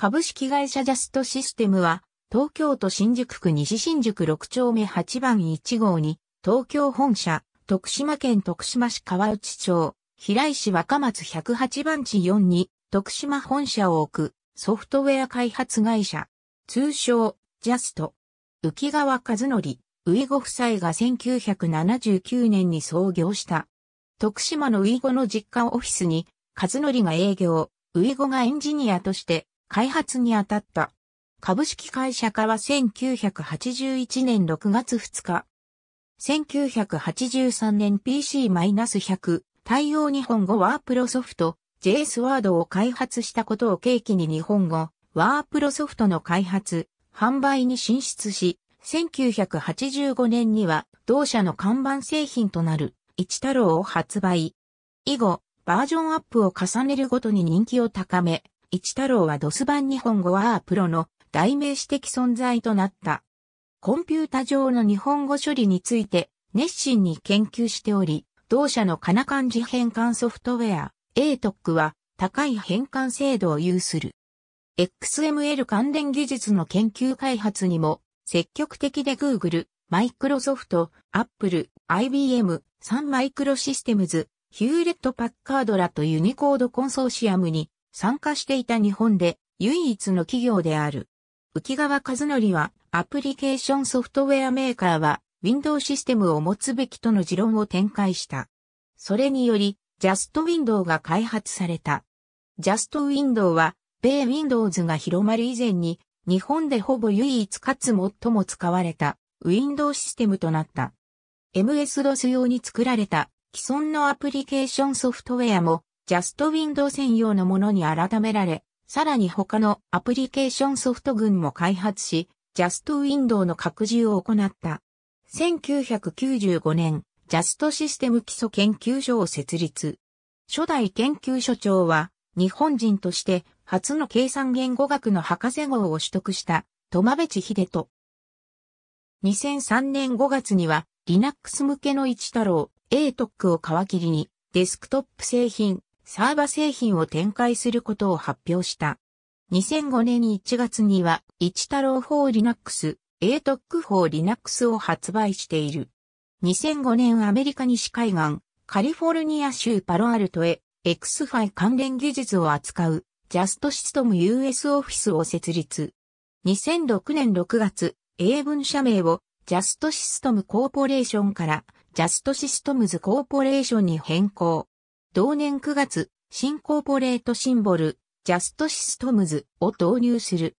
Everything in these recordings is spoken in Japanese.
株式会社ジャストシステムは、東京都新宿区西新宿6丁目8番1号に、東京本社、徳島県徳島市川内町、平石若松108番地4に、徳島本社を置く、ソフトウェア開発会社、通称、ジャスト。浮川和則、ウイゴ夫妻が1979年に創業した。徳島のウイゴの実家オフィスに、和則が営業、ウイゴがエンジニアとして、開発に当たった。株式会社化は1981年6月2日。1983年 PC-100 対応日本語ワープロソフト JS ワードを開発したことを契機に日本語ワープロソフトの開発、販売に進出し、1985年には同社の看板製品となる一太郎を発売。以後、バージョンアップを重ねるごとに人気を高め、一太郎はドス版日本語はアープロの代名詞的存在となった。コンピュータ上の日本語処理について熱心に研究しており、同社のカナ漢字変換ソフトウェア ATOC は高い変換精度を有する。XML 関連技術の研究開発にも積極的で Google、Microsoft、Apple、IBM、サンマイクロシステムズ、ヒューレット・パッカードらとユニコードコンソーシアムに参加していた日本で唯一の企業である。浮川和則は、アプリケーションソフトウェアメーカーは、Windows システムを持つべきとの持論を展開した。それにより、Just Window が開発された。Just Window は、米 Windows が広まる以前に、日本でほぼ唯一かつ最も使われた Windows システムとなった。MS-DOS 用に作られた既存のアプリケーションソフトウェアもジャストウィンドウ専用のものに改められ、さらに他のアプリケーションソフト群も開発し、ジャストウィンドウの拡充を行った。1995年、ジャストシステム基礎研究所を設立。初代研究所長は、日本人として初の計算言語学の博士号を取得した、戸間部千秀と。2003年5月には、Linux 向けの一太郎、A トックを皮切りに、デスクトップ製品、サーバ製品を展開することを発表した。2005年1月には、一太郎4 Linux、ATOC4 Linux を発売している。2005年アメリカ西海岸、カリフォルニア州パロアルトへ、XFI 関連技術を扱う、ジャストシストム US オフィスを設立。2006年6月、英文社名を、ジャストシストムコーポレーションから、ジャストシストムズコーポレーションに変更。同年9月、新コーポレートシンボル、ジャストシストムズを導入する。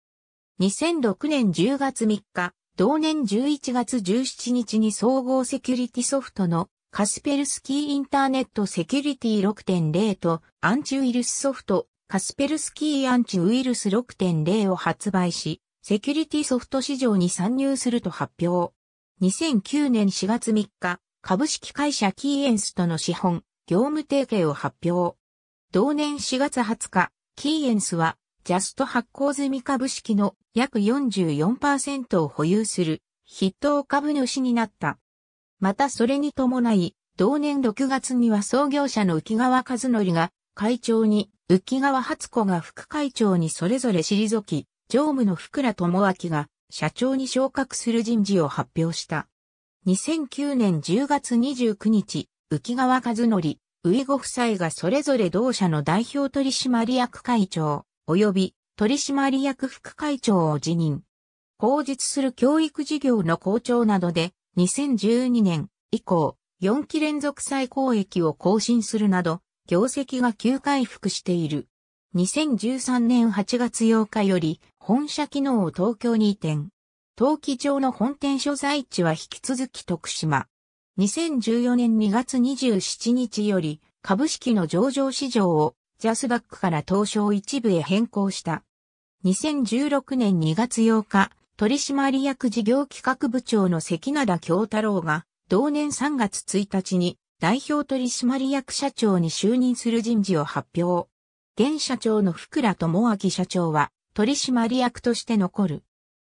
2006年10月3日、同年11月17日に総合セキュリティソフトのカスペルスキーインターネットセキュリティ6.0とアンチウイルスソフトカスペルスキーアンチウイルス6.0を発売し、セキュリティソフト市場に参入すると発表。2009年4月3日、株式会社キーエンスとの資本、業務提携を発表。同年4月20日、キーエンスは、ジャスト発行済み株式の約44%を保有する筆頭株主になった。またそれに伴い、同年6月には創業者の浮川和則が会長に、浮川初子が副会長にそれぞれ退き、常務の福良智明が社長に昇格する人事を発表した。2009年10月29日、浮川和則、上後夫妻がそれぞれ同社の代表取締役会長、及び取締役副会長を辞任。後日する教育事業の校長などで、2012年以降、4期連続最高益を更新するなど、業績が急回復している。2013年8月8日より、本社機能を東京に移転。登記上の本店所在地は引き続き徳島。2014年2月27日より株式の上場市場をジャスダックから東証一部へ変更した。2016年2月8日、取締役事業企画部長の関灘京太郎が、同年3月1日に代表取締役社長に就任する人事を発表。現社長の福良智明社長は取締役として残る。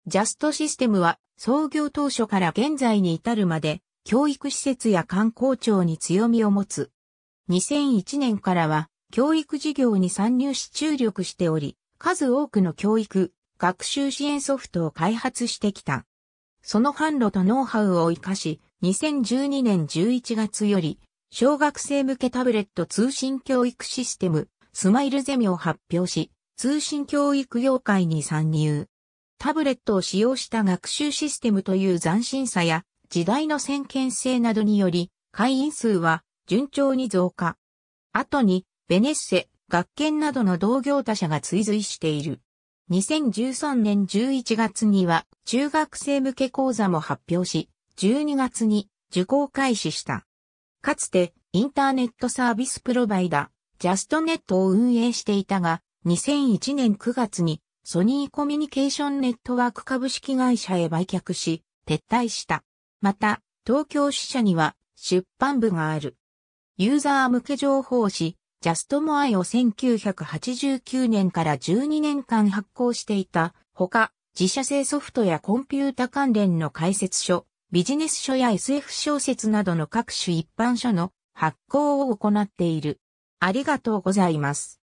ジャストシステムは創業当初から現在に至るまで教育施設や観光庁に強みを持つ。2001年からは教育事業に参入し注力しており、数多くの教育、学習支援ソフトを開発してきた。その販路とノウハウを活かし、2012年11月より、小学生向けタブレット通信教育システム、スマイルゼミを発表し、通信教育業界に参入。タブレットを使用した学習システムという斬新さや、時代の先見性などにより、会員数は順調に増加。後に、ベネッセ、学研などの同業他社が追随している。2013年11月には中学生向け講座も発表し、12月に受講開始した。かつてインターネットサービスプロバイダー、ジャストネットを運営していたが、2001年9月にソニーコミュニケーションネットワーク株式会社へ売却し、撤退した。また、東京支社には出版部がある。ユーザー向け情報誌、ジャストモアイを1989年から12年間発行していた、ほか、自社製ソフトやコンピュータ関連の解説書、ビジネス書や SF 小説などの各種一般書の発行を行っている。ありがとうございます。